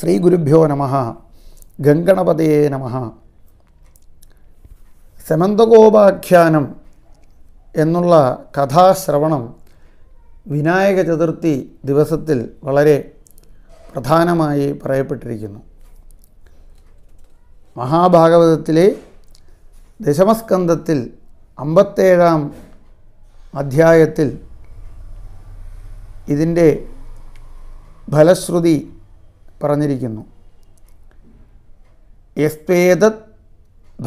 ശ്രീ ഗുരുഭ്യോ നമ ഗംഗണപതേ നമ സമന്തഗോപാഖ്യാനം എന്നുള്ള കഥാശ്രവണം വിനായക ചതുർത്ഥി ദിവസത്തിൽ വളരെ പ്രധാനമായി പറയപ്പെട്ടിരിക്കുന്നു മഹാഭാഗവതത്തിലെ ദശമസ്കന്ധത്തിൽ അമ്പത്തേഴാം അധ്യായത്തിൽ ഇതിൻ്റെ ഫലശ്രുതി പറഞ്ഞിരിക്കുന്നു യസ്ത്വേതത്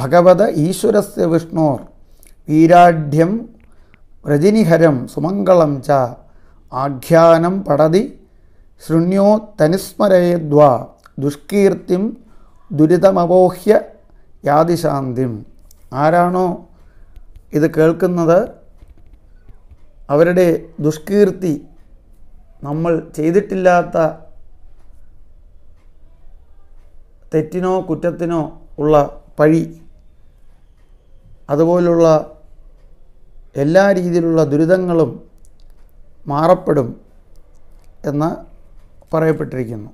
ഭഗവത ഈശ്വരസ് വിഷ്ണോർ വീരാഢ്യം രജനിഹരം സുമംഗളം ച ആഖ്യാനം പടതി ശൃണ്യോ തനുസ്മരയദ്വാ ദുഷ്കീർത്തിം ദുരിതമവോഹ്യ യാതിശാന്തിം ആരാണോ ഇത് കേൾക്കുന്നത് അവരുടെ ദുഷ്കീർത്തി നമ്മൾ ചെയ്തിട്ടില്ലാത്ത തെറ്റിനോ കുറ്റത്തിനോ ഉള്ള പഴി അതുപോലുള്ള എല്ലാ രീതിയിലുള്ള ദുരിതങ്ങളും മാറപ്പെടും എന്ന് പറയപ്പെട്ടിരിക്കുന്നു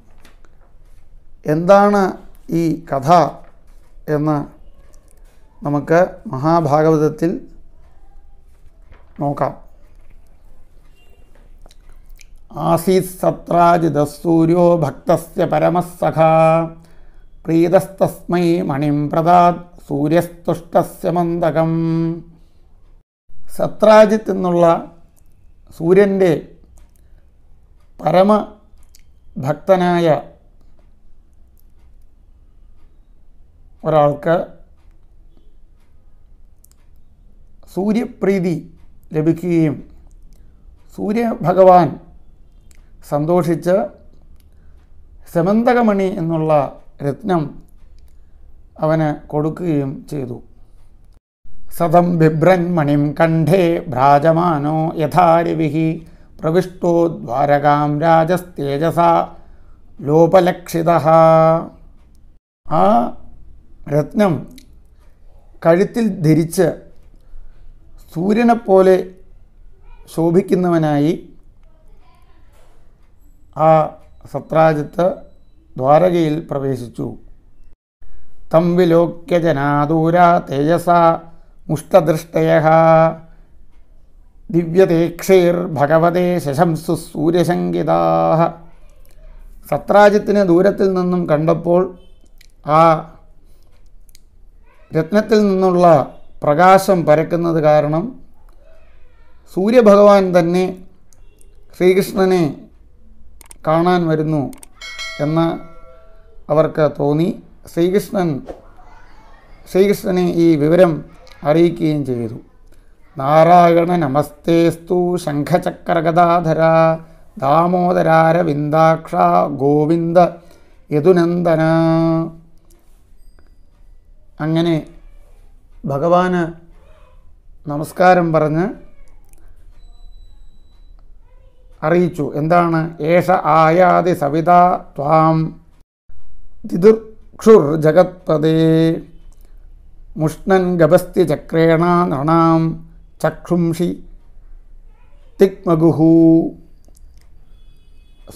എന്താണ് ഈ കഥ എന്ന് നമുക്ക് മഹാഭാഗവതത്തിൽ നോക്കാം ആസീത് സത്രാജിതസൂര്യോ ഭക്തസ്യ പരമസഖാ പ്രീതസ്തസ്മൈ മണിം പ്രദാത് സൂര്യസ്തുഷ്ടസ്യ മന്ദകം സത്രാജിത്ത് എന്നുള്ള സൂര്യൻ്റെ പരമഭക്തനായ ഒരാൾക്ക് സൂര്യപ്രീതി ലഭിക്കുകയും സൂര്യഭഗവാൻ സന്തോഷിച്ച് സമന്തകമണി എന്നുള്ള രത്നം അവന് കൊടുക്കുകയും ചെയ്തു സതം ബിഭ്രന്മണിം കണ്ഠേ ഭ്രാജമാനോ യഥാരവിഹി പ്രവിഷ്ടോ ദ്വാരകാം രാജസ്തേജസ ലോപലക്ഷിത ആ രത്നം കഴുത്തിൽ ധരിച്ച് സൂര്യനെപ്പോലെ ശോഭിക്കുന്നവനായി ആ സത്രാജിത്ത് ദ്വാരകയിൽ പ്രവേശിച്ചു തം വിലോക്യ ജനാദൂര തേജസ മുഷ്ടദൃഷ്ടയ ഭഗവതേ ശശംസു സൂര്യശങ്കിതാ സത്രാജിത്തിന് ദൂരത്തിൽ നിന്നും കണ്ടപ്പോൾ ആ രത്നത്തിൽ നിന്നുള്ള പ്രകാശം പരക്കുന്നത് കാരണം സൂര്യഭഗവാൻ തന്നെ ശ്രീകൃഷ്ണനെ കാണാൻ വരുന്നു എന്ന് അവർക്ക് തോന്നി ശ്രീകൃഷ്ണൻ ശ്രീകൃഷ്ണനെ ഈ വിവരം അറിയിക്കുകയും ചെയ്തു നാരായണ നമസ്തേസ്തു ശംഖചക്രഗദാധര ദാമോദരാരവിന്ദാക്ഷ ഗോവിന്ദ യദുനന്ദന അങ്ങനെ ഭഗവാന് നമസ്കാരം പറഞ്ഞ് അറിയിച്ചു എന്താണ് ഏഷ ആയാതി സവിത ത്വാം ദിദുർക്ഷുർ ജഗത്പദേ മുഷ്ണൻ ഗപസ്തി ചക്രേണ നൃണാം ചക്ഷുംഷി തിക്മഗുഹു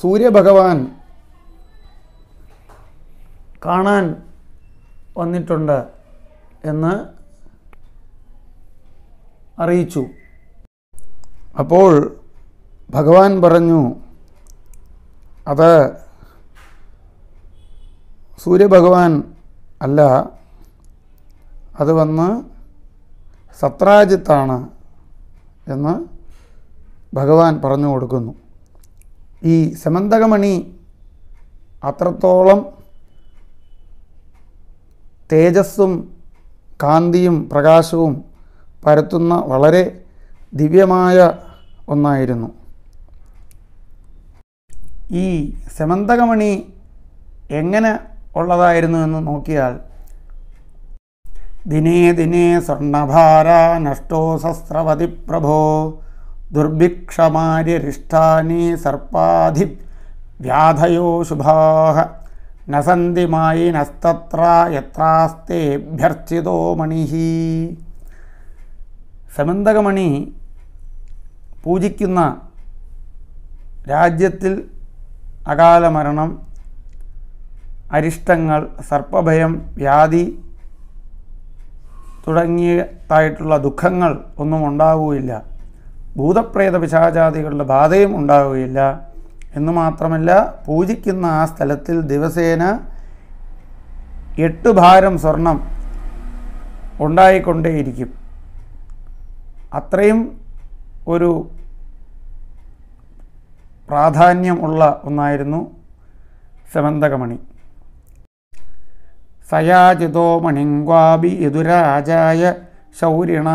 സൂര്യഭഗവാൻ കാണാൻ വന്നിട്ടുണ്ട് എന്ന് അറിയിച്ചു അപ്പോൾ ഭഗവാൻ പറഞ്ഞു അത് സൂര്യഭഗവാൻ അല്ല അത് വന്ന് സത്രാജിത്താണ് എന്ന് ഭഗവാൻ പറഞ്ഞു കൊടുക്കുന്നു ഈ സമന്തകമണി അത്രത്തോളം തേജസ്സും കാന്തിയും പ്രകാശവും പരത്തുന്ന വളരെ ദിവ്യമായ ഒന്നായിരുന്നു ഈ സെമന്തകമണി എങ്ങനെ ഉള്ളതായിരുന്നു എന്ന് നോക്കിയാൽ ദിനേ ദിനേ സ്വർണഭാര നഷ്ടോ സസ്രവതി പ്രഭോ ദുർഭിക്ഷമാര്യരിഷ്ടാനി സർപ്പാധി വ്യാധയോ ശുഭാഹ നസന്തിമായി നസ്തത്ര യത്രാസ്തേഭ്യർച്ചിതോ മണി സമന്തകമണി പൂജിക്കുന്ന രാജ്യത്തിൽ അകാല മരണം അരിഷ്ടങ്ങൾ സർപ്പഭയം വ്യാധി തുടങ്ങിയതായിട്ടുള്ള ദുഃഖങ്ങൾ ഒന്നും ഉണ്ടാവുകയില്ല ഭൂതപ്രേത പിശാചാദികളുടെ ബാധയും ഉണ്ടാവുകയില്ല എന്ന് മാത്രമല്ല പൂജിക്കുന്ന ആ സ്ഥലത്തിൽ ദിവസേന എട്ട് ഭാരം സ്വർണം ഉണ്ടായിക്കൊണ്ടേയിരിക്കും അത്രയും ഒരു പ്രാധാന്യം ഉള്ള ഒന്നായിരുന്നു സമന്തകമണി സയാചിതോ മണിങ്വാബി യദുരാജായ ശൗരിണ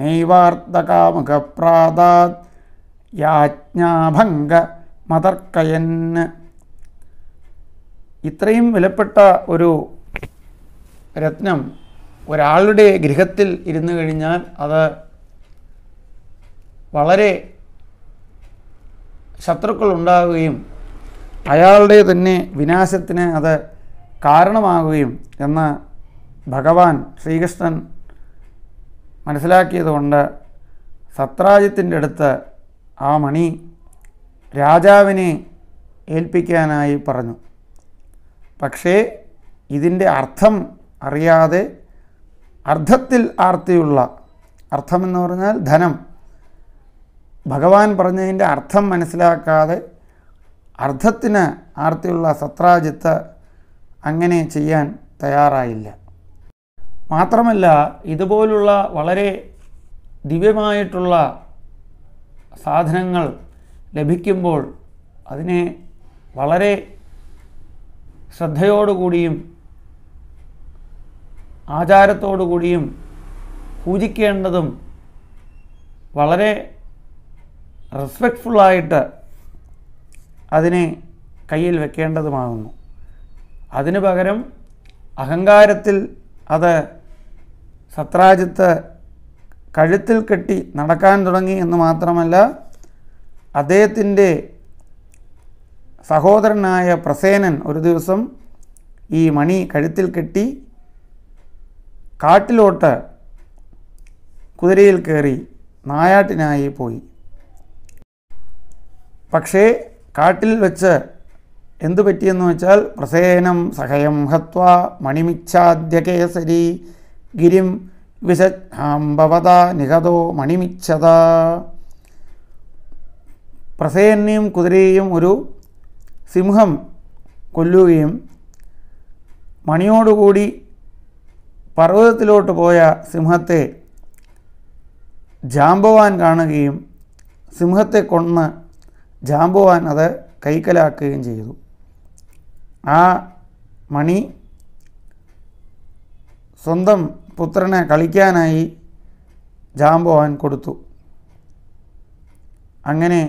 നൈവാർത്തകാമുഖപ്രാതാത് യാജ്ഞാഭംഗ മതർക്കയന് ഇത്രയും വിലപ്പെട്ട ഒരു രത്നം ഒരാളുടെ ഗൃഹത്തിൽ ഇരുന്നു കഴിഞ്ഞാൽ അത് വളരെ ശത്രുക്കൾ ഉണ്ടാകുകയും അയാളുടെ തന്നെ വിനാശത്തിന് അത് കാരണമാകുകയും എന്ന് ഭഗവാൻ ശ്രീകൃഷ്ണൻ മനസ്സിലാക്കിയതുകൊണ്ട് സത്രാജിത്തിൻ്റെ അടുത്ത് ആ മണി രാജാവിനെ ഏൽപ്പിക്കാനായി പറഞ്ഞു പക്ഷേ ഇതിൻ്റെ അർത്ഥം അറിയാതെ അർത്ഥത്തിൽ ആർത്തിയുള്ള അർത്ഥമെന്ന് പറഞ്ഞാൽ ധനം ഭഗവാൻ പറഞ്ഞതിൻ്റെ അർത്ഥം മനസ്സിലാക്കാതെ അർത്ഥത്തിന് ആർത്തിയുള്ള സത്രാജിത്ത് അങ്ങനെ ചെയ്യാൻ തയ്യാറായില്ല മാത്രമല്ല ഇതുപോലുള്ള വളരെ ദിവ്യമായിട്ടുള്ള സാധനങ്ങൾ ലഭിക്കുമ്പോൾ അതിനെ വളരെ ശ്രദ്ധയോടുകൂടിയും ആചാരത്തോടുകൂടിയും പൂജിക്കേണ്ടതും വളരെ റെസ്പെക്റ്റ്ഫുള്ളായിട്ട് അതിനെ കയ്യിൽ വെക്കേണ്ടതുമാകുന്നു അതിനു പകരം അഹങ്കാരത്തിൽ അത് സത്രാജിത്ത് കഴുത്തിൽ കെട്ടി നടക്കാൻ തുടങ്ങി എന്ന് മാത്രമല്ല അദ്ദേഹത്തിൻ്റെ സഹോദരനായ പ്രസേനൻ ഒരു ദിവസം ഈ മണി കഴുത്തിൽ കെട്ടി കാട്ടിലോട്ട് കുതിരയിൽ കയറി നായാട്ടിനായി പോയി പക്ഷേ കാട്ടിൽ വെച്ച് എന്തു പറ്റിയെന്ന് വെച്ചാൽ പ്രസേനം സഹയം ഹത്വ മണിമിച്ഛാദ്യകേസരി ഗിരിം വിശാംബവത നിഹതോ മണിമിച്ഛത പ്രസേനയും കുതിരയെയും ഒരു സിംഹം കൊല്ലുകയും മണിയോടുകൂടി പർവ്വതത്തിലോട്ട് പോയ സിംഹത്തെ ജാമ്പവാൻ കാണുകയും സിംഹത്തെ കൊന്ന് ജാമ്പുവാൻ അത് കൈക്കലാക്കുകയും ചെയ്തു ആ മണി സ്വന്തം പുത്രനെ കളിക്കാനായി ജാമ്പുവാൻ കൊടുത്തു അങ്ങനെ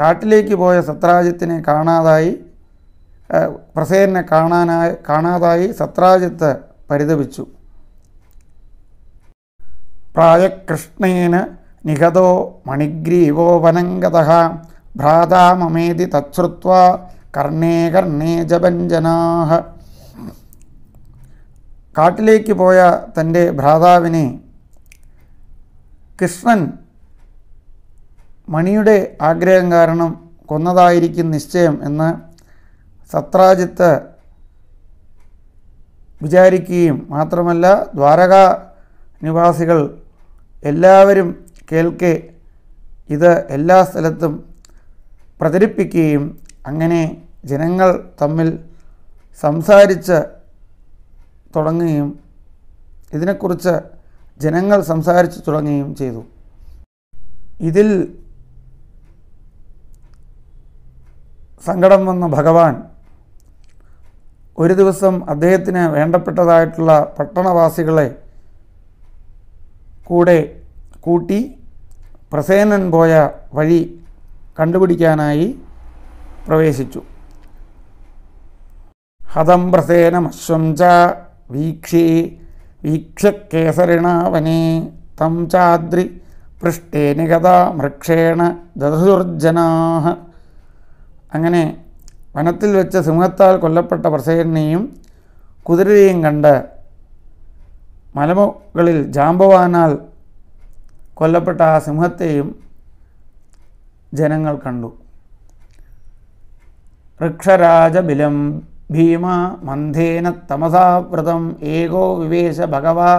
കാട്ടിലേക്ക് പോയ സത്രാജിത്തിനെ കാണാതായി പ്രസേനെ കാണാനായി കാണാതായി സത്രാജിത്ത് പരിതപിച്ചു പ്രായകൃഷ്ണേന നിഹതോ മണിഗ്രീവോ വനംഗത ഭ്രാതാമേതി മമേതി തത്സൃത്വ കർണേ കർണേ ജപഞ്ജനാഹ കാട്ടിലേക്ക് പോയ തൻ്റെ ഭ്രാതാവിനെ കൃഷ്ണൻ മണിയുടെ ആഗ്രഹം കാരണം കൊന്നതായിരിക്കും നിശ്ചയം എന്ന് സത്രാജിത്ത് വിചാരിക്കുകയും മാത്രമല്ല ദ്വാരക നിവാസികൾ എല്ലാവരും കേൾക്കെ ഇത് എല്ലാ സ്ഥലത്തും പ്രചരിപ്പിക്കുകയും അങ്ങനെ ജനങ്ങൾ തമ്മിൽ സംസാരിച്ച് തുടങ്ങുകയും ഇതിനെക്കുറിച്ച് ജനങ്ങൾ സംസാരിച്ച് തുടങ്ങുകയും ചെയ്തു ഇതിൽ സങ്കടം വന്ന ഭഗവാൻ ഒരു ദിവസം അദ്ദേഹത്തിന് വേണ്ടപ്പെട്ടതായിട്ടുള്ള പട്ടണവാസികളെ കൂടെ കൂട്ടി പ്രസേനൻ പോയ വഴി കണ്ടുപിടിക്കാനായി പ്രവേശിച്ചു ഹതംബ്രസേന മശ്വം ച വീക്ഷി വീക്ഷക്കേസരിണാവനെ തം ചാദ്രി പൃഷ്ടേ നികഥാ മൃക്ഷേണ ദധുർജനാ അങ്ങനെ വനത്തിൽ വെച്ച് സിംഹത്താൽ കൊല്ലപ്പെട്ട പ്രസേനെയും കുതിരയെയും കണ്ട് മലമുകളിൽ ജാമ്പവാനാൽ കൊല്ലപ്പെട്ട ആ സിംഹത്തെയും ജനങ്ങൾ കണ്ടു വൃക്ഷരാജബിലം ഭീമ മന്ധേന തമസാവ്രതം ഏകോ വിവേശ ഭഗവാ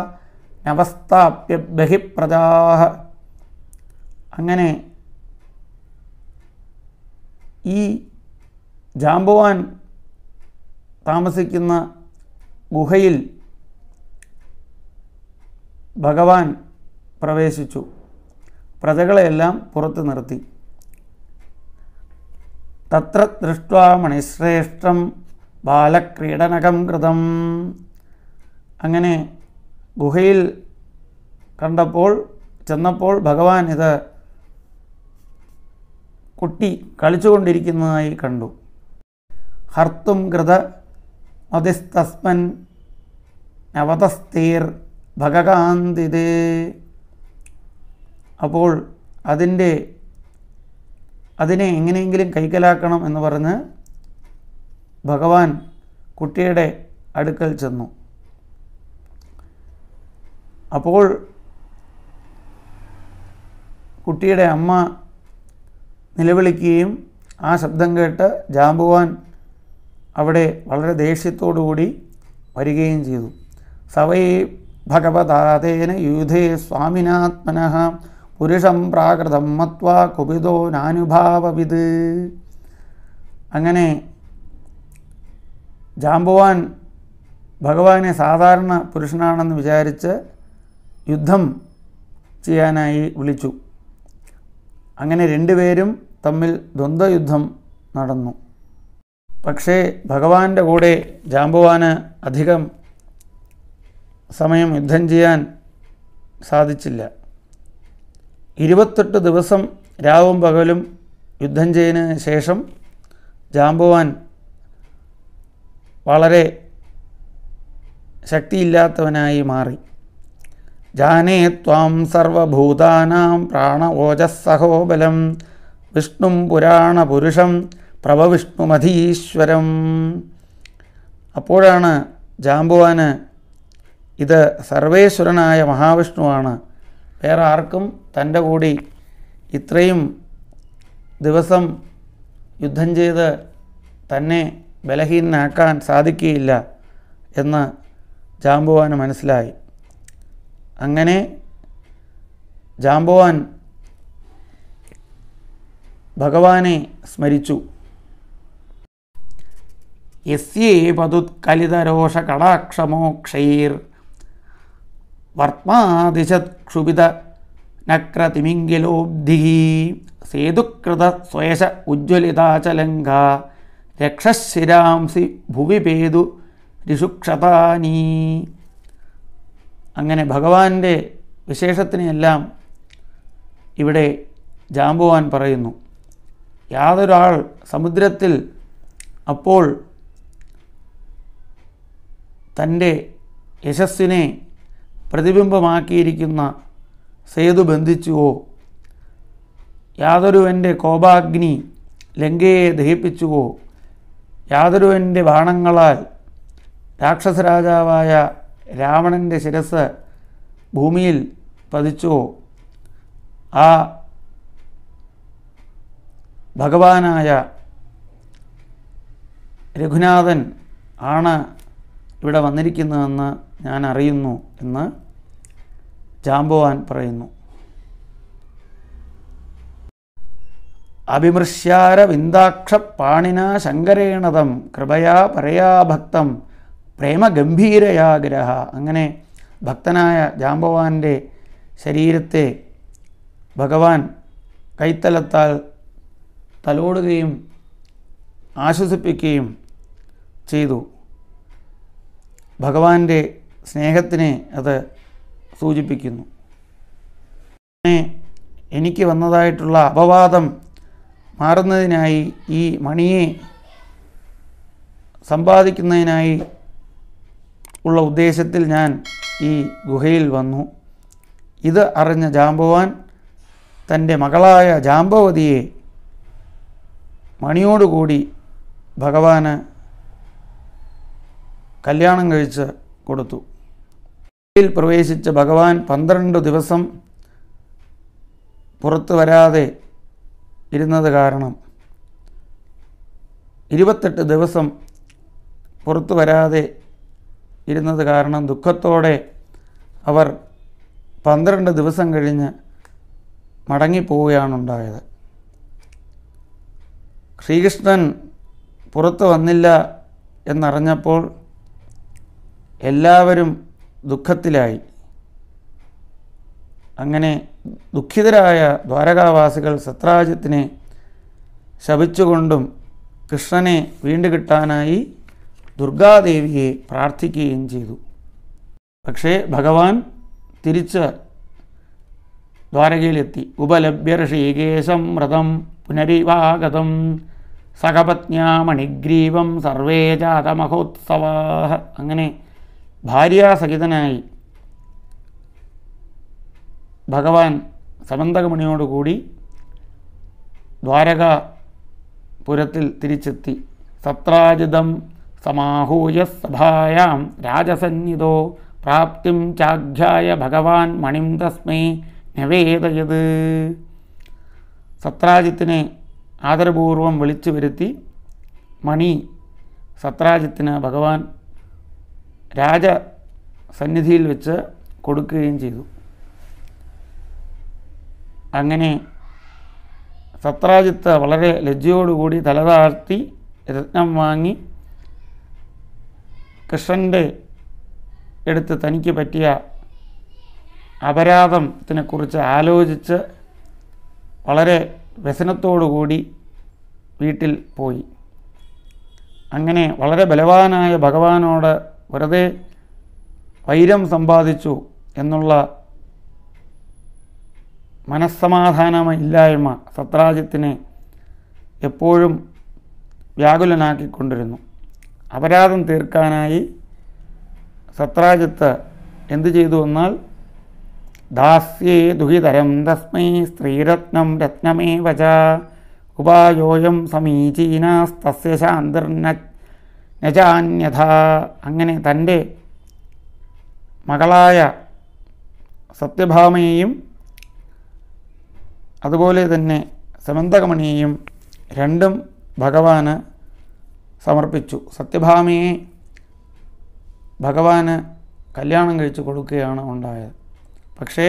നവസ്ഥാപ്യ ബഹിപ്രജാഹ അങ്ങനെ ഈ ജാമ്പുവാൻ താമസിക്കുന്ന ഗുഹയിൽ ഭഗവാൻ പ്രവേശിച്ചു പ്രജകളെയെല്ലാം പുറത്തു നിർത്തി തത്ര ദൃഷ്ട മണിശ്രേഷ്ഠം ബാലക്രീഡനകം കൃതം അങ്ങനെ ഗുഹയിൽ കണ്ടപ്പോൾ ചെന്നപ്പോൾ ഭഗവാൻ ഇത് കുട്ടി കളിച്ചുകൊണ്ടിരിക്കുന്നതായി കണ്ടു ഹർത്തും കൃത മതിസ്തസ്മൻ നവതസ്തീർ ഭഗകാന്തിതേ അപ്പോൾ അതിൻ്റെ അതിനെ എങ്ങനെയെങ്കിലും കൈക്കലാക്കണം എന്ന് പറഞ്ഞ് ഭഗവാൻ കുട്ടിയുടെ അടുക്കൽ ചെന്നു അപ്പോൾ കുട്ടിയുടെ അമ്മ നിലവിളിക്കുകയും ആ ശബ്ദം കേട്ട് ജാമ്പുവാൻ അവിടെ വളരെ ദേഷ്യത്തോടുകൂടി വരികയും ചെയ്തു സവൈ ഭഗവതാതേന യൂധേ സ്വാമിനാത്മനഹ പുരുഷം പ്രാകൃതം മത്വാ കുപിതോ നാനുഭാവവിത് അങ്ങനെ ജാമ്പുവാൻ ഭഗവാനെ സാധാരണ പുരുഷനാണെന്ന് വിചാരിച്ച് യുദ്ധം ചെയ്യാനായി വിളിച്ചു അങ്ങനെ രണ്ടുപേരും തമ്മിൽ ദ്വന്ദ്വയുദ്ധം നടന്നു പക്ഷേ ഭഗവാന്റെ കൂടെ ജാമ്പുവാന് അധികം സമയം യുദ്ധം ചെയ്യാൻ സാധിച്ചില്ല ഇരുപത്തെട്ട് ദിവസം രാവും പകലും യുദ്ധം ചെയ്തതിന് ശേഷം ജാമ്പവാൻ വളരെ ശക്തിയില്ലാത്തവനായി മാറി ജാനേ ത്വാം സർവഭൂതാനാം പ്രാണ ഓജസ്സഹോബലം പുരാണപുരുഷം പ്രഭവിഷ്ണുമധീശ്വരം അപ്പോഴാണ് ജാമ്പുവാന് ഇത് സർവേശ്വരനായ മഹാവിഷ്ണുവാണ് വേറെ ആർക്കും തൻ്റെ കൂടി ഇത്രയും ദിവസം യുദ്ധം ചെയ്ത് തന്നെ ബലഹീനനാക്കാൻ സാധിക്കുകയില്ല എന്ന് ജാമ്പുവാന് മനസ്സിലായി അങ്ങനെ ജാമ്പുവാൻ ഭഗവാനെ സ്മരിച്ചു പതുത്കലിതരോഷകടാക്ഷമോക്ഷൈർ വർമാതിശത്ക്ഷുഭിത നക്രതിമിംഗിലോബ്ധി സേതുകൃത സ്വയശ ഉജ്ജ്വലിതാചലങ്ക രക്ഷശിരാംസി ഭുവി പേതു രിഷുക്ഷതാനീ അങ്ങനെ ഭഗവാന്റെ വിശേഷത്തിനെയെല്ലാം ഇവിടെ ജാമ്പുവാൻ പറയുന്നു യാതൊരാൾ സമുദ്രത്തിൽ അപ്പോൾ തൻ്റെ യശസ്സിനെ പ്രതിബിംബമാക്കിയിരിക്കുന്ന സേതു ബന്ധിച്ചുവോ യാതൊരുവൻ്റെ കോപാഗ്നി ലങ്കയെ ദഹിപ്പിച്ചുവോ യാതൊരുവൻ്റെ ബാണങ്ങളാൽ രാക്ഷസരാജാവായ രാവണൻ്റെ ശിരസ് ഭൂമിയിൽ പതിച്ചുവോ ആ ഭഗവാനായ രഘുനാഥൻ ആണ് ഇവിടെ വന്നിരിക്കുന്നതെന്ന് ഞാൻ അറിയുന്നു എന്ന് ജാംബവാൻ പറയുന്നു അഭിമൃശ്യാര വിന്ദാക്ഷ പാണിന ശങ്കരേണതം കൃപയാ ഭക്തം പ്രേമഗംഭീരയാഗ്രഹ അങ്ങനെ ഭക്തനായ ജാംബവാൻ്റെ ശരീരത്തെ ഭഗവാൻ കൈത്തലത്താൽ തലോടുകയും ആശ്വസിപ്പിക്കുകയും ചെയ്തു ഭഗവാന്റെ സ്നേഹത്തിനെ അത് സൂചിപ്പിക്കുന്നു എനിക്ക് വന്നതായിട്ടുള്ള അപവാദം മാറുന്നതിനായി ഈ മണിയെ സമ്പാദിക്കുന്നതിനായി ഉള്ള ഉദ്ദേശത്തിൽ ഞാൻ ഈ ഗുഹയിൽ വന്നു ഇത് അറിഞ്ഞ ജാമ്പവാൻ തൻ്റെ മകളായ ജാമ്പവതിയെ മണിയോടുകൂടി ഭഗവാന് കല്യാണം കഴിച്ച് കൊടുത്തു ിൽ പ്രവേശിച്ച ഭഗവാൻ പന്ത്രണ്ട് ദിവസം പുറത്തു വരാതെ ഇരുന്നത് കാരണം ഇരുപത്തെട്ട് ദിവസം പുറത്തു വരാതെ ഇരുന്നത് കാരണം ദുഃഖത്തോടെ അവർ പന്ത്രണ്ട് ദിവസം കഴിഞ്ഞ് മടങ്ങിപ്പോവുകയാണുണ്ടായത് ശ്രീകൃഷ്ണൻ പുറത്തു വന്നില്ല എന്നറിഞ്ഞപ്പോൾ എല്ലാവരും ദുഃഖത്തിലായി അങ്ങനെ ദുഃഖിതരായ ദ്വാരകാവാസികൾ സത്രാജ്യത്തിനെ ശപിച്ചുകൊണ്ടും കൃഷ്ണനെ വീണ്ടുകിട്ടാനായി ദുർഗാദേവിയെ പ്രാർത്ഥിക്കുകയും ചെയ്തു പക്ഷേ ഭഗവാൻ തിരിച്ച് ദ്വാരകയിലെത്തി ഉപലഭ്യ ഋഷികേശം വ്രതം പുനരിവാഗതം സഹപത്യാമണിഗ്രീവം സർവേ ജാതമഹോത്സവാ അങ്ങനെ ഭാര്യാസഹിതനായി ഭഗവാൻ സമന്തകമണിയോടുകൂടി ദ്വാരകാപുരത്തിൽ തിരിച്ചെത്തി സത്രാജിതം സമാഹൂയ സഭായാം രാജസന്നിധോ പ്രാപ്തിം ചാഖ്യായ ഭഗവാൻ മണിം തസ്മൈ നവേദയത് സത്രാജിത്തിനെ ആദരപൂർവം വിളിച്ചു വരുത്തി മണി സത്രാജിത്തിന് ഭഗവാൻ രാജ സന്നിധിയിൽ വെച്ച് കൊടുക്കുകയും ചെയ്തു അങ്ങനെ സത്രാജിത്ത് വളരെ ലജ്ജയോടുകൂടി തലതാഴ്ത്തി രത്നം വാങ്ങി കൃഷ്ണൻ്റെ എടുത്ത് തനിക്ക് പറ്റിയ അപരാധത്തിനെക്കുറിച്ച് ആലോചിച്ച് വളരെ വ്യസനത്തോടുകൂടി വീട്ടിൽ പോയി അങ്ങനെ വളരെ ബലവാനായ ഭഗവാനോട് വെറുതെ വൈരം സമ്പാദിച്ചു എന്നുള്ള മനസ്സമാധാനമില്ലായ്മ സത്രാജ്യത്തിനെ എപ്പോഴും വ്യാകുലനാക്കിക്കൊണ്ടിരുന്നു അപരാധം തീർക്കാനായി സത്രാജ്യത്ത് എന്തു ചെയ്തു എന്നാൽ ദാസ്യേ ദുഹിതരം തസ്മൈ സ്ത്രീരത്നം വച ഉപായോയം സമീചീനാസ്തസ്യ ശാന്തിർനച്ച നജാന്യഥ അങ്ങനെ തൻ്റെ മകളായ സത്യഭാമയെയും അതുപോലെ തന്നെ സമന്തകമണിയെയും രണ്ടും ഭഗവാന് സമർപ്പിച്ചു സത്യഭാമയെ ഭഗവാന് കല്യാണം കഴിച്ച് കൊടുക്കുകയാണ് ഉണ്ടായത് പക്ഷേ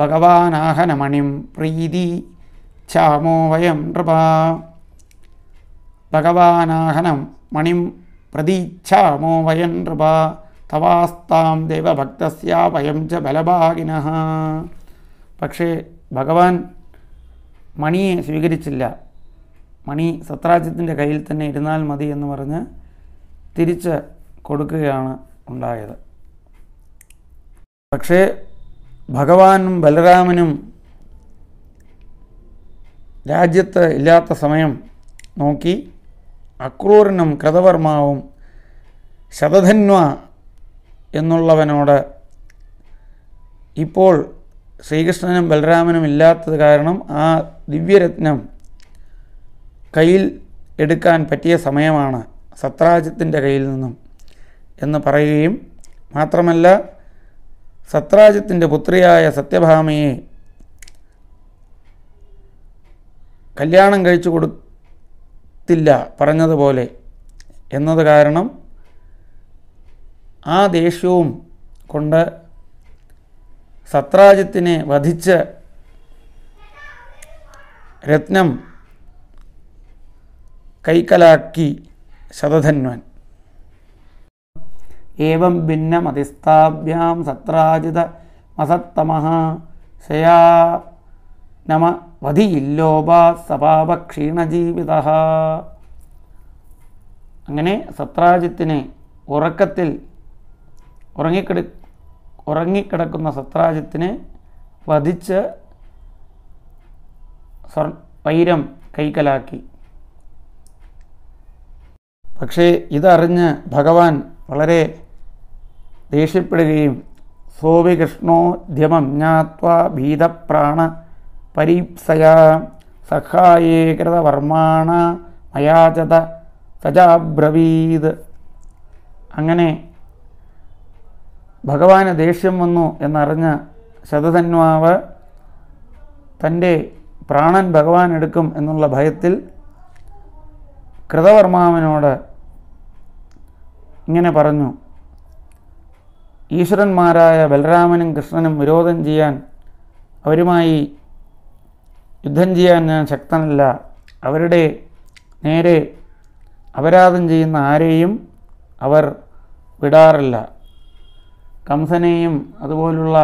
ഭഗവാനാഹനമണിം പ്രീതി ക്ഷാമോ വയം നൃപ ഭഗവാനാഹനം മണിം പ്രതീക്ഷാമോ വയം നൃപ തവാസ്താം ദേവഭക്തസ്യ വയം ച ബലഭാഗിന പക്ഷേ ഭഗവാൻ മണിയെ സ്വീകരിച്ചില്ല മണി സത്രാജ്യത്തിൻ്റെ കയ്യിൽ തന്നെ ഇരുന്നാൽ മതി എന്ന് പറഞ്ഞ് തിരിച്ച് കൊടുക്കുകയാണ് ഉണ്ടായത് പക്ഷേ ഭഗവാനും ബലരാമനും രാജ്യത്ത് ഇല്ലാത്ത സമയം നോക്കി അക്രൂരനും കൃതവർമാവും ശതധന്വ എന്നുള്ളവനോട് ഇപ്പോൾ ശ്രീകൃഷ്ണനും ബലരാമനും ഇല്ലാത്തത് കാരണം ആ ദിവ്യരത്നം കയ്യിൽ എടുക്കാൻ പറ്റിയ സമയമാണ് സത്രാജിത്തിൻ്റെ കയ്യിൽ നിന്നും എന്ന് പറയുകയും മാത്രമല്ല സത്രാജിത്തിൻ്റെ പുത്രിയായ സത്യഭാമയെ കല്യാണം കഴിച്ചു കൊടു എത്തില്ല പറഞ്ഞതുപോലെ എന്നത് കാരണം ആ ദേഷ്യവും കൊണ്ട് സത്രാജിത്തിനെ വധിച്ച് രത്നം കൈക്കലാക്കി ശതധന്വൻ ഏവം ഭിന്നമതിസ്ഥാഭ്യാം സത്രാജിത മസത്തമ ശയാ നമ വധിയില്ലോപാ സപാപക്ഷീണജീവിത അങ്ങനെ സത്രാജിത്തിന് ഉറക്കത്തിൽ ഉറങ്ങിക്കിട ഉറങ്ങിക്കിടക്കുന്ന സത്രാജിത്തിനെ വധിച്ച് സ്വർ വൈരം കൈക്കലാക്കി പക്ഷേ ഇതറിഞ്ഞ് ഭഗവാൻ വളരെ ദേഷ്യപ്പെടുകയും സോവികൃഷ്ണോ ധ്യമം ജ്ഞാത്വ ഭീതപ്രാണ പരീപ്സക സഹായേകൃതവർമാണ മയാചത സജാബ്രവീത് അങ്ങനെ ഭഗവാന് ദേഷ്യം വന്നു എന്നറിഞ്ഞ ശതധന്വാവ് തൻ്റെ പ്രാണൻ ഭഗവാൻ എടുക്കും എന്നുള്ള ഭയത്തിൽ കൃതവർമാവിനോട് ഇങ്ങനെ പറഞ്ഞു ഈശ്വരന്മാരായ ബലരാമനും കൃഷ്ണനും വിരോധം ചെയ്യാൻ അവരുമായി യുദ്ധം ചെയ്യാൻ ഞാൻ ശക്തനല്ല അവരുടെ നേരെ അപരാധം ചെയ്യുന്ന ആരെയും അവർ വിടാറില്ല കംസനെയും അതുപോലുള്ള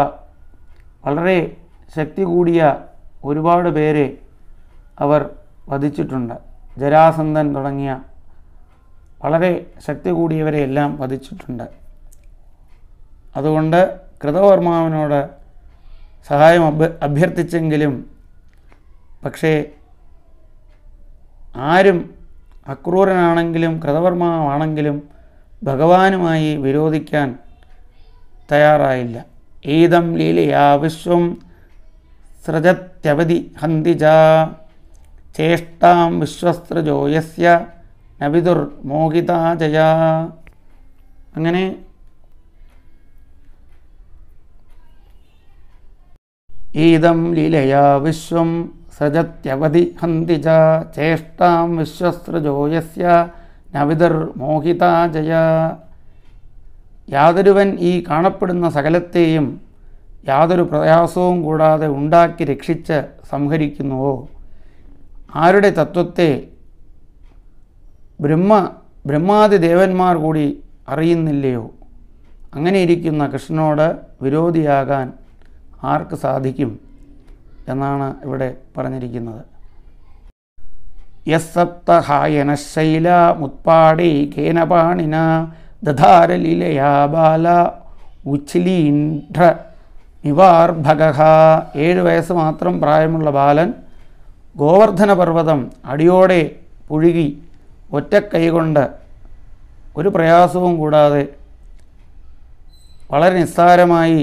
വളരെ ശക്തി കൂടിയ ഒരുപാട് പേരെ അവർ വധിച്ചിട്ടുണ്ട് ജരാസന്ധൻ തുടങ്ങിയ വളരെ ശക്തി കൂടിയവരെ എല്ലാം വധിച്ചിട്ടുണ്ട് അതുകൊണ്ട് കൃതകർമാവിനോട് സഹായം അഭ്യർത്ഥിച്ചെങ്കിലും പക്ഷേ ആരും അക്രൂരനാണെങ്കിലും കൃതവർമാവാണെങ്കിലും ഭഗവാനുമായി വിരോധിക്കാൻ തയ്യാറായില്ല ഏതം ലീലയാ വിശ്വം സൃജത്യവധി ഹന്തിജ ചേഷ്ടാം വിശ്വസ്ത്രജോ യസ്യ നബിതുർ മോഹിതാജയ അങ്ങനെ ഏതം ലീലയാ വിശ്വം സജത്യവധി ഹന്തി ച ചേഷ്ടാം വിശ്വസൃജോ യസ്യ മോഹിതാ ജയ യാതൊരുവൻ ഈ കാണപ്പെടുന്ന സകലത്തെയും യാതൊരു പ്രയാസവും കൂടാതെ ഉണ്ടാക്കി രക്ഷിച്ച് സംഹരിക്കുന്നുവോ ആരുടെ തത്വത്തെ ബ്രഹ്മ ബ്രഹ്മാതി ദേവന്മാർ കൂടി അറിയുന്നില്ലയോ അങ്ങനെയിരിക്കുന്ന കൃഷ്ണനോട് വിരോധിയാകാൻ ആർക്ക് സാധിക്കും എന്നാണ് ഇവിടെ പറഞ്ഞിരിക്കുന്നത് യസപ്തഹായനശൈല മുത്പാടി കേനപാണിന ദധാരലീലയാ ബാല ഉച്ഛിലീണ്ഠ നിവാർഭക ഏഴ് വയസ്സ് മാത്രം പ്രായമുള്ള ബാലൻ ഗോവർദ്ധന പർവ്വതം അടിയോടെ പുഴുകി ഒറ്റ കൊണ്ട് ഒരു പ്രയാസവും കൂടാതെ വളരെ നിസ്സാരമായി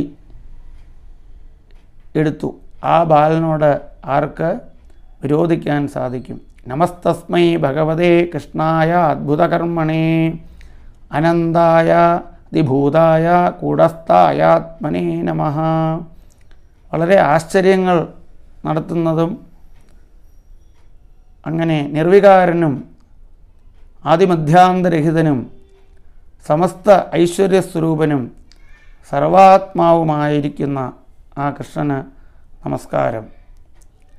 എടുത്തു ആ ബാലനോട് ആർക്ക് വിരോധിക്കാൻ സാധിക്കും നമസ്തസ്മൈ ഭഗവതേ കൃഷ്ണായ അത്ഭുതകർമ്മണേ അനന്തായ അതിഭൂതായ കൂടസ്ഥായാത്മനേ നമ വളരെ ആശ്ചര്യങ്ങൾ നടത്തുന്നതും അങ്ങനെ നിർവികാരനും ആദിമധ്യാന്തരഹിതനും സമസ്ത ഐശ്വര്യസ്വരൂപനും സർവാത്മാവുമായിരിക്കുന്ന ആ കൃഷ്ണന് നമസ്കാരം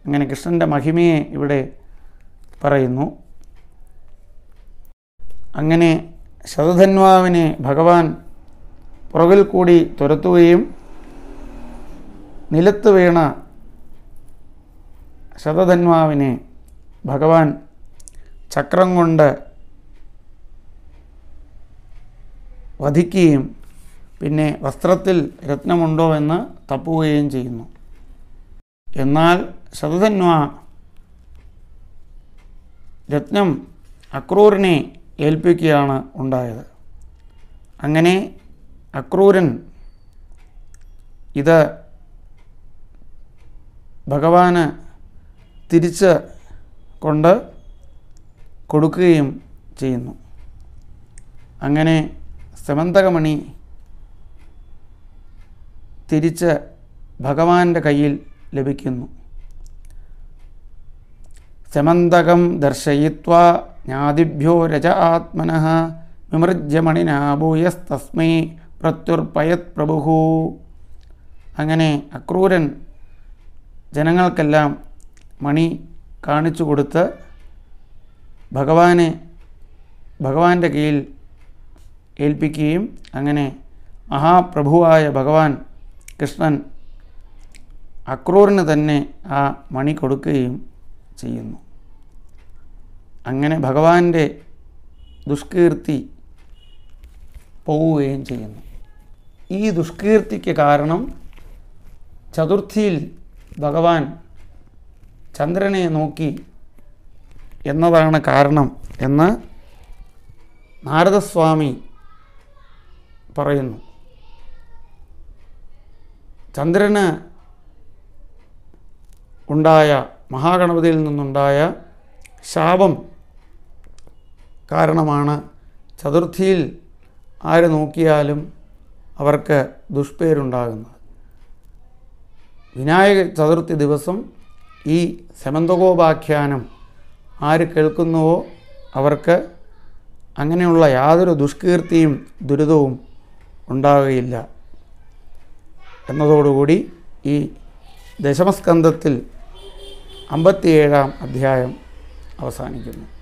അങ്ങനെ കൃഷ്ണൻ്റെ മഹിമയെ ഇവിടെ പറയുന്നു അങ്ങനെ ശതധന്വാവിനെ ഭഗവാൻ പുറകിൽ കൂടി തുരത്തുകയും നിലത്ത് വീണ ശതധന്വാവിനെ ഭഗവാൻ ചക്രം കൊണ്ട് വധിക്കുകയും പിന്നെ വസ്ത്രത്തിൽ രത്നമുണ്ടോ എന്ന് തപ്പുകയും ചെയ്യുന്നു എന്നാൽ സതതന്വ രത്നം അക്രൂരനെ ഏൽപ്പിക്കുകയാണ് ഉണ്ടായത് അങ്ങനെ അക്രൂരൻ ഇത് ഭഗവാന് തിരിച്ച് കൊണ്ട് കൊടുക്കുകയും ചെയ്യുന്നു അങ്ങനെ സമന്തകമണി തിരിച്ച് ഭഗവാന്റെ കയ്യിൽ ലഭിക്കുന്നു സമന്തകം ദർശയിത്വ ജ്ഞാതിഭ്യോ രജ ആത്മന വിമൃജ്യമണിനാഭൂയസ്തസ്മൈ പ്രത്യുർപയത് പ്രഭുഹു അങ്ങനെ അക്രൂരൻ ജനങ്ങൾക്കെല്ലാം മണി കാണിച്ചു കൊടുത്ത് ഭഗവാനെ ഭഗവാന്റെ കീഴിൽ ഏൽപ്പിക്കുകയും അങ്ങനെ മഹാപ്രഭുവായ ഭഗവാൻ കൃഷ്ണൻ അക്രൂറിന് തന്നെ ആ മണി കൊടുക്കുകയും ചെയ്യുന്നു അങ്ങനെ ഭഗവാന്റെ ദുഷ്കീർത്തി പോവുകയും ചെയ്യുന്നു ഈ ദുഷ്കീർത്തിക്ക് കാരണം ചതുർത്ഥിയിൽ ഭഗവാൻ ചന്ദ്രനെ നോക്കി എന്നതാണ് കാരണം എന്ന് നാരദസ്വാമി പറയുന്നു ചന്ദ്രന് ഉണ്ടായ മഹാഗണപതിയിൽ നിന്നുണ്ടായ ശാപം കാരണമാണ് ചതുർത്ഥിയിൽ ആര് നോക്കിയാലും അവർക്ക് ദുഷ്പേരുണ്ടാകുന്നത് വിനായക ചതുർത്ഥി ദിവസം ഈ സമന്തകോപാഖ്യാനം ആര് കേൾക്കുന്നുവോ അവർക്ക് അങ്ങനെയുള്ള യാതൊരു ദുഷ്കീർത്തിയും ദുരിതവും ഉണ്ടാകുകയില്ല എന്നതോടുകൂടി ഈ ദശമസ്കന്ധത്തിൽ അമ്പത്തിയേഴാം അധ്യായം അവസാനിക്കുന്നു